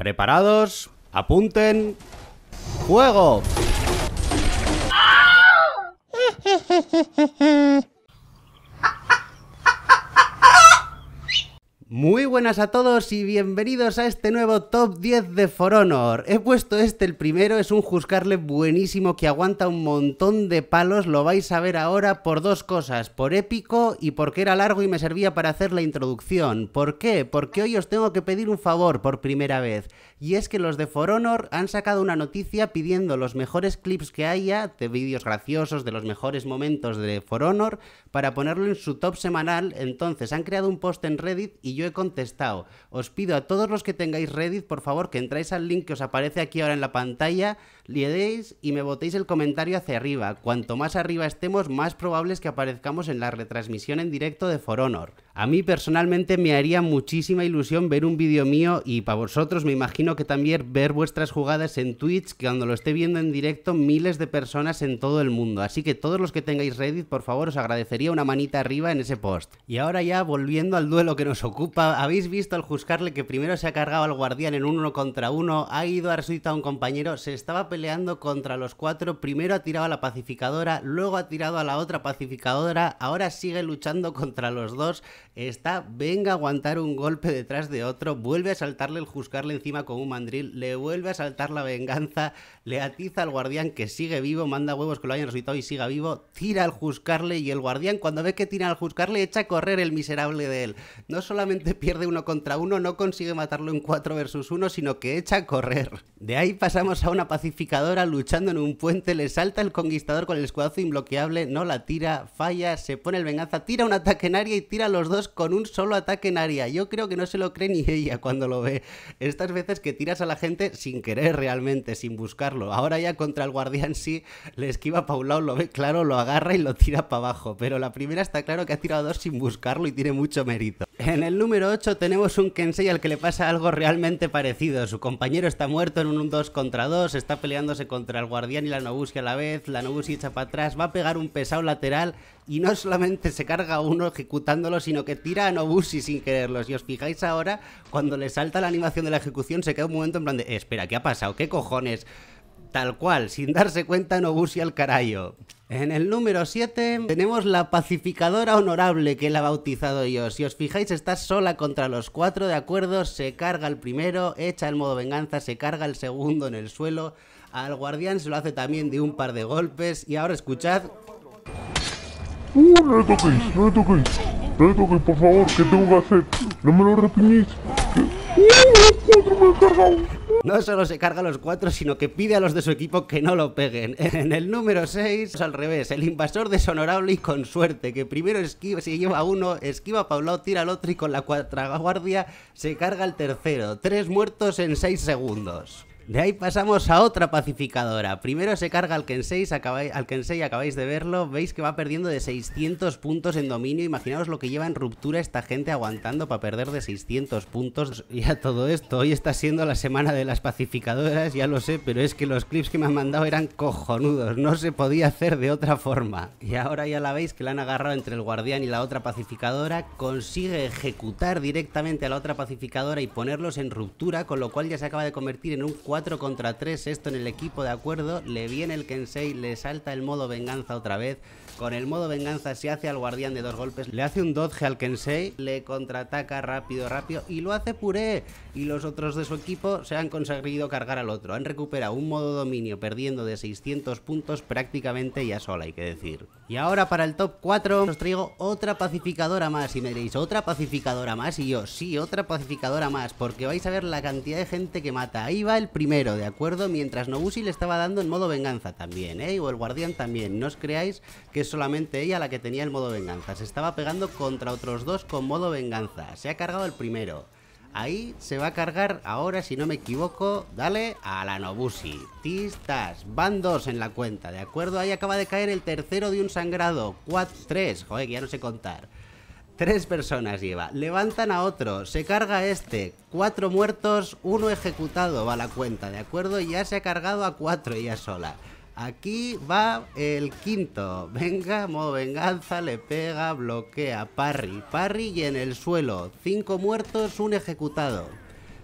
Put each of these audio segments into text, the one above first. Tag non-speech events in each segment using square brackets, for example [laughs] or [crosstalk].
¿Preparados? Apunten. ¡Juego! [laughs] Muy buenas a todos y bienvenidos a este nuevo top 10 de For Honor. He puesto este el primero, es un juzgarle buenísimo que aguanta un montón de palos, lo vais a ver ahora por dos cosas, por épico y porque era largo y me servía para hacer la introducción. ¿Por qué? Porque hoy os tengo que pedir un favor por primera vez, y es que los de For Honor han sacado una noticia pidiendo los mejores clips que haya de vídeos graciosos, de los mejores momentos de For Honor, para ponerlo en su top semanal, entonces han creado un post en Reddit y yo yo he contestado. Os pido a todos los que tengáis Reddit, por favor, que entráis al link que os aparece aquí ahora en la pantalla, le y me botéis el comentario hacia arriba. Cuanto más arriba estemos, más probable es que aparezcamos en la retransmisión en directo de For Honor. A mí personalmente me haría muchísima ilusión ver un vídeo mío y para vosotros me imagino que también ver vuestras jugadas en Twitch, que cuando lo esté viendo en directo miles de personas en todo el mundo. Así que todos los que tengáis Reddit, por favor, os agradecería una manita arriba en ese post. Y ahora ya volviendo al duelo que nos ocupa, habéis visto al juzgarle que primero se ha cargado al guardián en uno contra uno, ha ido a resucitar a un compañero, se estaba peleando contra los cuatro, primero ha tirado a la pacificadora, luego ha tirado a la otra pacificadora, ahora sigue luchando contra los dos está, venga a aguantar un golpe detrás de otro, vuelve a saltarle el juzgarle encima con un mandril, le vuelve a saltar la venganza, le atiza al guardián que sigue vivo, manda huevos que lo hayan resucitado y siga vivo, tira al juzgarle y el guardián cuando ve que tira al juzgarle echa a correr el miserable de él. No solamente pierde uno contra uno, no consigue matarlo en 4 versus 1, sino que echa a correr. De ahí pasamos a una pacificadora luchando en un puente, le salta el conquistador con el escudazo inbloqueable, no la tira, falla, se pone el venganza, tira un ataque en área y tira los dos con un solo ataque en área. Yo creo que no se lo cree ni ella cuando lo ve. Estas veces que tiras a la gente sin querer realmente, sin buscarlo. Ahora ya contra el guardián sí, le esquiva para un lado, lo ve claro, lo agarra y lo tira para abajo. Pero la primera está claro que ha tirado dos sin buscarlo y tiene mucho mérito. En el número 8 tenemos un Kensei al que le pasa algo realmente parecido. Su compañero está muerto en un 2 contra 2, está peleándose contra el guardián y la Nobushi a la vez, la Nobushi echa para atrás, va a pegar un pesado lateral y no solamente se carga uno ejecutándolo, sino que tira a Nobushi sin quererlo. Si os fijáis ahora, cuando le salta la animación de la ejecución, se queda un momento en plan de, espera, ¿qué ha pasado? ¿Qué cojones? Tal cual, sin darse cuenta, Nobushi al carajo. En el número 7 tenemos la pacificadora honorable que la ha bautizado yo. Si os fijáis, está sola contra los cuatro, ¿de acuerdo? Se carga el primero, echa el modo venganza, se carga el segundo en el suelo. Al guardián se lo hace también de un par de golpes. Y ahora escuchad Uh, no toquéis, no por favor, ¿qué tengo que No me lo No solo se carga a los cuatro, sino que pide a los de su equipo que no lo peguen. [laughs] En el número 6, al revés, el invasor deshonorable y con suerte, que primero esquiva, se lleva uno, esquiva a tira al otro y con la guardia se carga al tercero. Tres muertos en seis segundos. De ahí pasamos a otra pacificadora. Primero se carga al Kensei, acabáis, al Kensei, acabáis de verlo. Veis que va perdiendo de 600 puntos en dominio. Imaginaos lo que lleva en ruptura esta gente aguantando para perder de 600 puntos. Y a todo esto, hoy está siendo la semana de las pacificadoras, ya lo sé, pero es que los clips que me han mandado eran cojonudos. No se podía hacer de otra forma. Y ahora ya la veis que la han agarrado entre el guardián y la otra pacificadora. Consigue ejecutar directamente a la otra pacificadora y ponerlos en ruptura, con lo cual ya se acaba de convertir en un 4 4 contra 3 esto en el equipo de acuerdo, le viene el Kensei, le salta el modo venganza otra vez, con el modo venganza se hace al guardián de dos golpes, le hace un dodge al Kensei, le contraataca rápido, rápido y lo hace puré. Y los otros de su equipo se han conseguido cargar al otro, han recuperado un modo dominio perdiendo de 600 puntos prácticamente ya sola, hay que decir. Y ahora para el top 4 os traigo otra pacificadora más y me diréis, otra pacificadora más y yo, sí, otra pacificadora más, porque vais a ver la cantidad de gente que mata. Ahí va el primer ¿de acuerdo? Mientras Nobushi le estaba dando En modo venganza también, ¿eh? O el guardián también. No os creáis que es solamente ella la que tenía el modo venganza. Se estaba pegando contra otros dos con modo venganza. Se ha cargado el primero. Ahí se va a cargar ahora, si no me equivoco, dale a la Nobushi. Tistas, van dos en la cuenta, ¿de acuerdo? Ahí acaba de caer el tercero de un sangrado. cuatro, 3, joder, que ya no sé contar. Tres personas lleva. Levantan a otro. Se carga este. Cuatro muertos, uno ejecutado. Va la cuenta, ¿de acuerdo? Ya se ha cargado a cuatro ya sola. Aquí va el quinto. Venga, modo venganza, le pega, bloquea, parry. Parry y en el suelo. Cinco muertos, un ejecutado.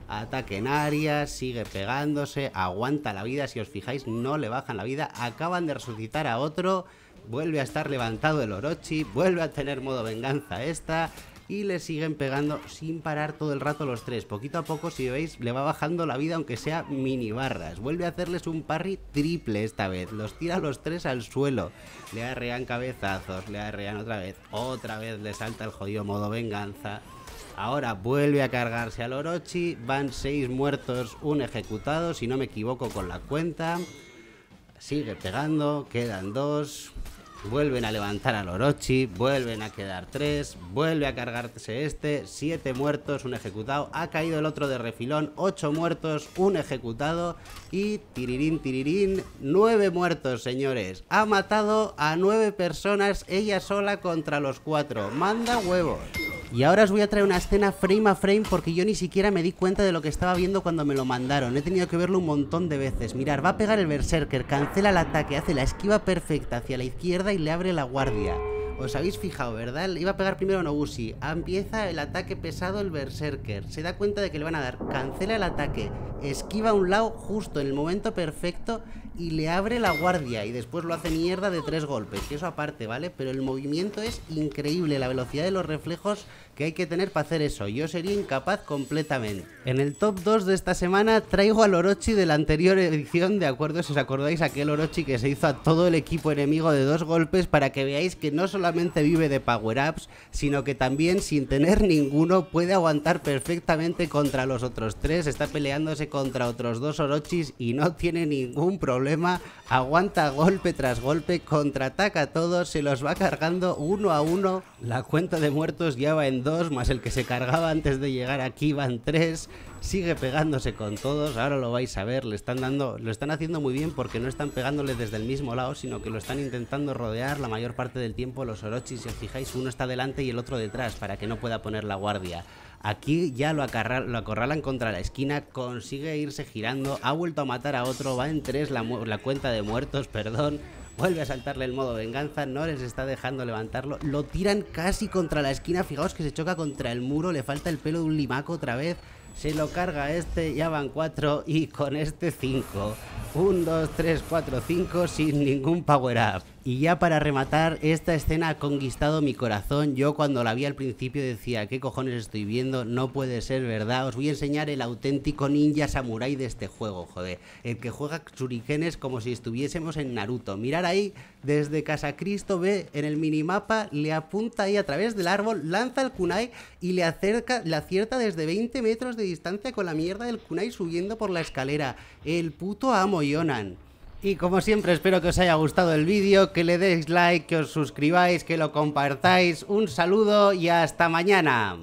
Ataque en área, sigue pegándose, aguanta la vida. Si os fijáis, no le bajan la vida. Acaban de resucitar a otro vuelve a estar levantado el Orochi, vuelve a tener modo venganza esta y le siguen pegando sin parar todo el rato los tres. Poquito a poco, si veis, le va bajando la vida aunque sea mini barras. Vuelve a hacerles un parry triple esta vez. Los tira los tres al suelo. Le arrean cabezazos, le arrean otra vez. Otra vez le salta el jodido modo venganza. Ahora vuelve a cargarse al Orochi. Van seis muertos, un ejecutado, si no me equivoco con la cuenta sigue pegando, quedan dos, vuelven a levantar al Orochi, vuelven a quedar tres, vuelve a cargarse este, siete muertos, un ejecutado, ha caído el otro de refilón, ocho muertos, un ejecutado y tirirín, tirirín, nueve muertos, señores. Ha matado a nueve personas ella sola contra los cuatro. Manda huevos. Y ahora os voy a traer una escena frame a frame porque yo ni siquiera me di cuenta de lo que estaba viendo cuando me lo mandaron. He tenido que verlo un montón de veces. Mirar, va a pegar el Berserker, cancela el ataque, hace la esquiva perfecta hacia la izquierda y le abre la guardia. Os habéis fijado, ¿verdad? Iba a pegar primero a Nobusi. Ah, empieza el ataque pesado el Berserker. Se da cuenta de que le van a dar. Cancela el ataque. Esquiva a un lado justo en el momento perfecto y le abre la guardia y después lo hace mierda de tres golpes, que eso aparte, ¿vale? Pero el movimiento es increíble, la velocidad de los reflejos que hay que tener para hacer eso. Yo sería incapaz completamente. En el top 2 de esta semana traigo al Orochi de la anterior edición, de acuerdo, si os acordáis, aquel Orochi que se hizo a todo el equipo enemigo de dos golpes para que veáis que no solamente vive de power-ups, sino que también sin tener ninguno puede aguantar perfectamente contra los otros tres, está peleándose contra otros dos Orochis y no tiene ningún problema aguanta golpe tras golpe, contraataca a todos, se los va cargando uno a uno. La cuenta de muertos ya va en dos, más el que se cargaba antes de llegar aquí van tres. Sigue pegándose con todos, ahora lo vais a ver, le están dando, lo están haciendo muy bien porque no están pegándole desde el mismo lado, sino que lo están intentando rodear la mayor parte del tiempo los orochis, si os fijáis, uno está delante y el otro detrás para que no pueda poner la guardia. Aquí ya lo, acorralan contra la esquina, consigue irse girando, ha vuelto a matar a otro, va en tres la, la cuenta de muertos, [laughs] perdón. Vuelve a saltarle el modo venganza, no les está dejando levantarlo. Lo tiran casi contra la esquina, fijaos que se choca contra el muro, le falta el pelo de un limaco otra vez se lo carga este, ya van 4 y con este 5. 1, 2, 3, 4, 5 sin ningún power up. Y ya para rematar, esta escena ha conquistado mi corazón. Yo cuando la vi al principio decía, ¿qué cojones estoy viendo? No puede ser verdad. Os voy a enseñar el auténtico ninja samurai de este juego, joder. El que juega shurikenes como si estuviésemos en Naruto. Mirar ahí, desde Casa Cristo ve en el minimapa, le apunta ahí a través del árbol, lanza el kunai y le acerca, le acierta desde 20 metros de distancia con la mierda del Kunai subiendo por la escalera. El puto amo Yonan. Y como siempre espero que os haya gustado el vídeo, que le deis like, que os suscribáis, que lo compartáis. Un saludo y hasta mañana.